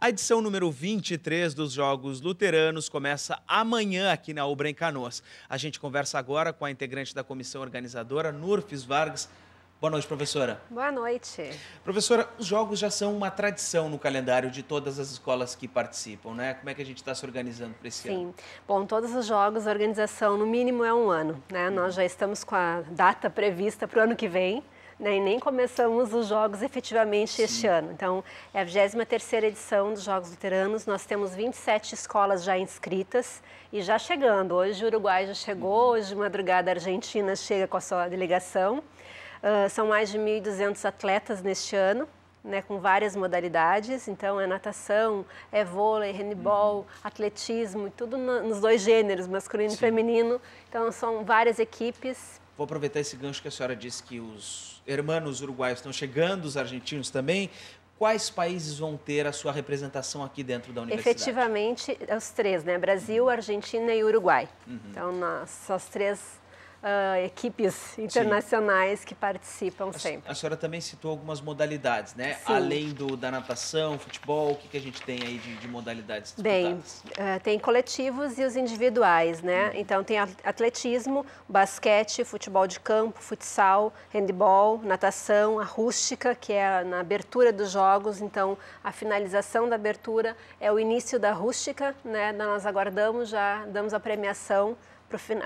A edição número 23 dos Jogos Luteranos começa amanhã aqui na Ubra em Canoas. A gente conversa agora com a integrante da comissão organizadora, Nurfis Vargas. Boa noite, professora. Boa noite. Professora, os jogos já são uma tradição no calendário de todas as escolas que participam, né? Como é que a gente está se organizando para esse Sim. ano? Sim. Bom, todos os jogos, a organização no mínimo é um ano, né? Nós já estamos com a data prevista para o ano que vem né, e nem começamos os Jogos efetivamente Sim. este ano. Então, é a 23 edição dos Jogos Luteranos, nós temos 27 escolas já inscritas e já chegando. Hoje o Uruguai já chegou, uhum. hoje de madrugada a Argentina chega com a sua delegação. Uh, são mais de 1.200 atletas neste ano, né, com várias modalidades. Então, é natação, é vôlei, handebol, uhum. atletismo, tudo no, nos dois gêneros, masculino Sim. e feminino. Então, são várias equipes. Vou aproveitar esse gancho que a senhora disse que os hermanos uruguaios estão chegando, os argentinos também. Quais países vão ter a sua representação aqui dentro da universidade? Efetivamente, os três, né? Brasil, Argentina e Uruguai. Uhum. Então, nós, três uh, equipes internacionais Sim. que participam a, sempre. A senhora também citou algumas modalidades, né? Sim. Além do, da natação, futebol, o que, que a gente tem aí de, de modalidades disputadas? Bem, uh, ah, tem coletivos e os individuais, né? Hum. Então tem atletismo, basquete, futebol de campo, futsal, handball, natação, a rústica, que é na abertura dos jogos, então a finalização da abertura é o início da rústica, né? Nós aguardamos, já damos a premiação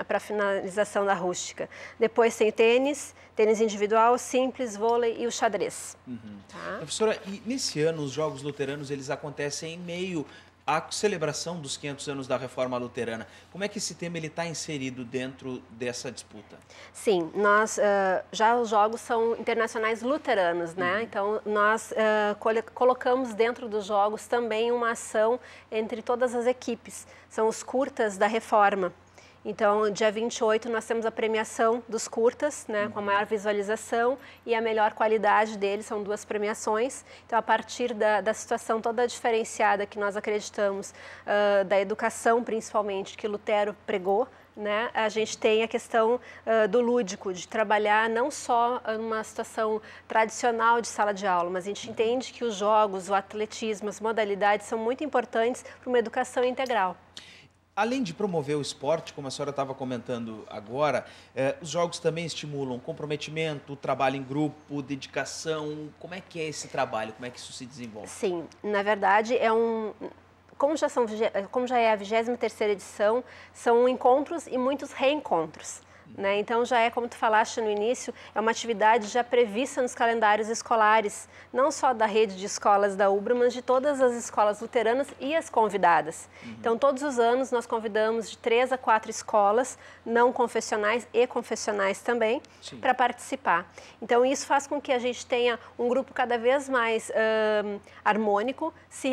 para a finalização da rústica. Depois tem tênis, tênis individual, simples, vôlei e o xadrez. Uhum. Tá? Professora, e nesse ano os Jogos Luteranos eles acontecem em meio à celebração dos 500 anos da Reforma Luterana. Como é que esse tema está inserido dentro dessa disputa? Sim, nós uh, já os jogos são internacionais luteranos, né? Uhum. Então nós uh, eh, col colocamos dentro dos jogos também uma ação entre todas as equipes. São os curtas da Reforma. Então, dia 28, nós temos a premiação dos curtas, né, com a maior visualização e a melhor qualidade deles, são duas premiações. Então, a partir da, da situação toda diferenciada que nós acreditamos, uh, da educação principalmente, que Lutero pregou, né? a gente tem a questão uh, do lúdico, de trabalhar não só numa situação tradicional de sala de aula, mas a gente entende que os jogos, o atletismo, as modalidades são muito importantes para uma educação integral. Além de promover o esporte, como a senhora estava comentando agora, eh, os jogos também estimulam comprometimento, trabalho em grupo, dedicação. Como é que é esse trabalho? Como é que isso se desenvolve? Sim, na verdade é um. Como já, são, como já é a 23 edição, são encontros e muitos reencontros. Né? Então, já é, como tu falaste no início, é uma atividade já prevista nos calendários escolares, não só da rede de escolas da UBRA, mas de todas as escolas luteranas e as convidadas. Uhum. Então, todos os anos, nós convidamos de três a quatro escolas não confessionais e confessionais também para participar. Então, isso faz com que a gente tenha um grupo cada vez mais hum, harmônico, se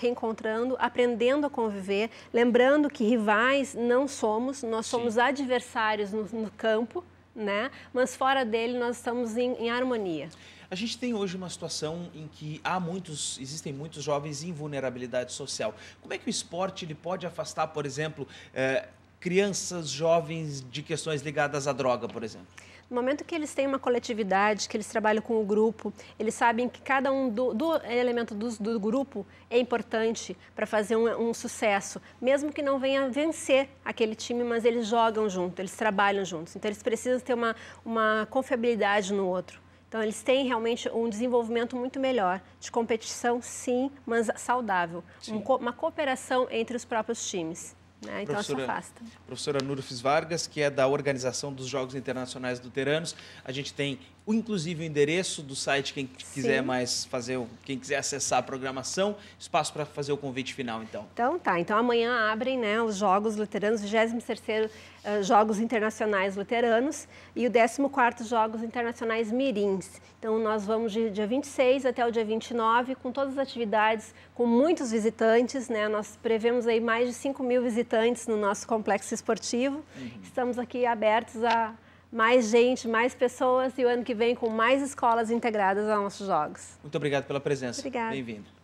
reencontrando, aprendendo a conviver, lembrando que rivais não somos, nós somos Sim. adversários nos no campo, né? Mas fora dele nós estamos em, em harmonia. A gente tem hoje uma situação em que há muitos, existem muitos jovens em vulnerabilidade social. Como é que o esporte ele pode afastar, por exemplo, eh, crianças, jovens de questões ligadas à droga, por exemplo? No momento que eles têm uma coletividade, que eles trabalham com o grupo, eles sabem que cada um do, do elemento do, do, grupo é importante para fazer um, um, sucesso, mesmo que não venha vencer aquele time, mas eles jogam junto, eles trabalham juntos. Então eles precisam ter uma, uma confiabilidade no outro. Então eles têm realmente um desenvolvimento muito melhor de competição, sim, mas saudável, sim. Um, uma cooperação entre os próprios times. Né? Então se afasta. Professora Nurfis Vargas, que é da Organização dos Jogos Internacionais Luteranos. A gente tem, inclusive, o endereço do site, quem quiser Sim. mais fazer, quem quiser acessar a programação, espaço para fazer o convite final, então. Então tá, então amanhã abrem né, os Jogos Luteranos, 23º uh, eh, Jogos Internacionais Luteranos e o 14º Jogos Internacionais Mirins. Então nós vamos de dia 26 até o dia 29 com todas as atividades, com muitos visitantes, né? Nós prevemos aí mais de 5 mil visitantes visitantes no nosso complexo esportivo. Uhum. Estamos aqui abertos a mais gente, mais pessoas e o ano que vem com mais escolas integradas aos nossos jogos. Muito obrigado pela presença. Obrigada. Bem-vindo.